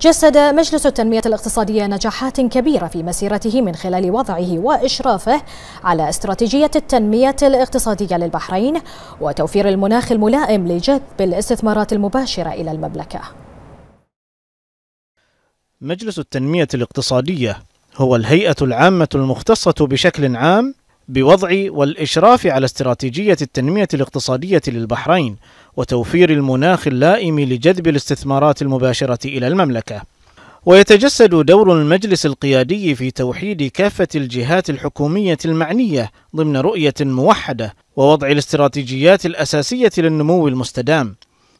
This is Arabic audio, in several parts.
جسد مجلس التنمية الاقتصادية نجاحات كبيرة في مسيرته من خلال وضعه وإشرافه على استراتيجية التنمية الاقتصادية للبحرين وتوفير المناخ الملائم لجذب الاستثمارات المباشرة إلى المملكة. مجلس التنمية الاقتصادية هو الهيئة العامة المختصة بشكل عام بوضع والإشراف على استراتيجية التنمية الاقتصادية للبحرين وتوفير المناخ اللائم لجذب الاستثمارات المباشرة إلى المملكة. ويتجسد دور المجلس القيادي في توحيد كافة الجهات الحكومية المعنية ضمن رؤية موحدة ووضع الاستراتيجيات الأساسية للنمو المستدام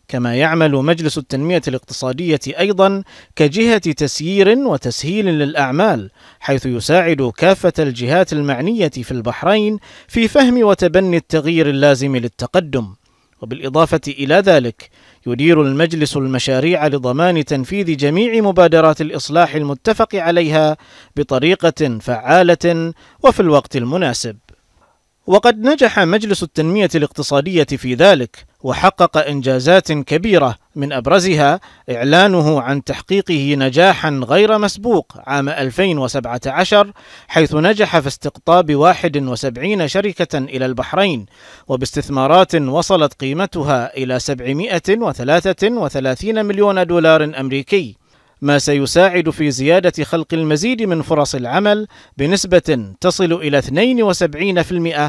كما يعمل مجلس التنمية الاقتصادية أيضا كجهة تسيير وتسهيل للأعمال، حيث يساعد كافة الجهات المعنية في البحرين في فهم وتبني التغيير اللازم للتقدم. وبالإضافة إلى ذلك، يدير المجلس المشاريع لضمان تنفيذ جميع مبادرات الإصلاح المتفق عليها بطريقة فعالة وفي الوقت المناسب. وقد نجح مجلس التنمية الاقتصادية في ذلك، وحقق إنجازات كبيرة من أبرزها إعلانه عن تحقيقه نجاحا غير مسبوق عام 2017 حيث نجح في استقطاب 71 شركة إلى البحرين وباستثمارات وصلت قيمتها إلى 733 مليون دولار أمريكي ما سيساعد في زيادة خلق المزيد من فرص العمل بنسبة تصل إلى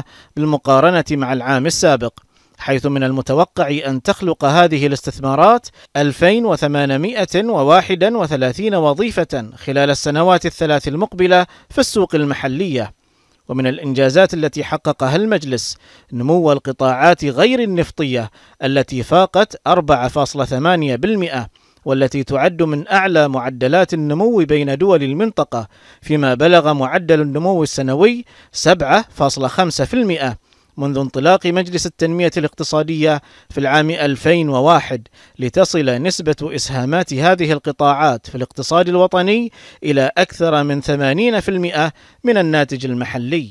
72% بالمقارنة مع العام السابق حيث من المتوقع أن تخلق هذه الاستثمارات 2831 وظيفة خلال السنوات الثلاث المقبلة في السوق المحلية ومن الإنجازات التي حققها المجلس نمو القطاعات غير النفطية التي فاقت 4.8% والتي تعد من أعلى معدلات النمو بين دول المنطقة فيما بلغ معدل النمو السنوي 7.5% منذ انطلاق مجلس التنمية الاقتصادية في العام 2001 لتصل نسبة إسهامات هذه القطاعات في الاقتصاد الوطني إلى أكثر من 80% من الناتج المحلي.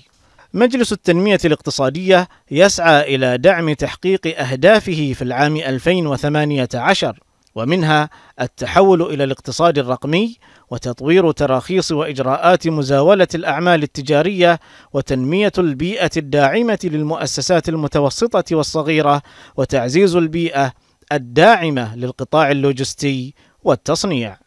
مجلس التنمية الاقتصادية يسعى إلى دعم تحقيق أهدافه في العام 2018 ومنها التحول إلى الاقتصاد الرقمي وتطوير تراخيص وإجراءات مزاولة الأعمال التجارية وتنمية البيئة الداعمة للمؤسسات المتوسطة والصغيرة وتعزيز البيئة الداعمة للقطاع اللوجستي والتصنيع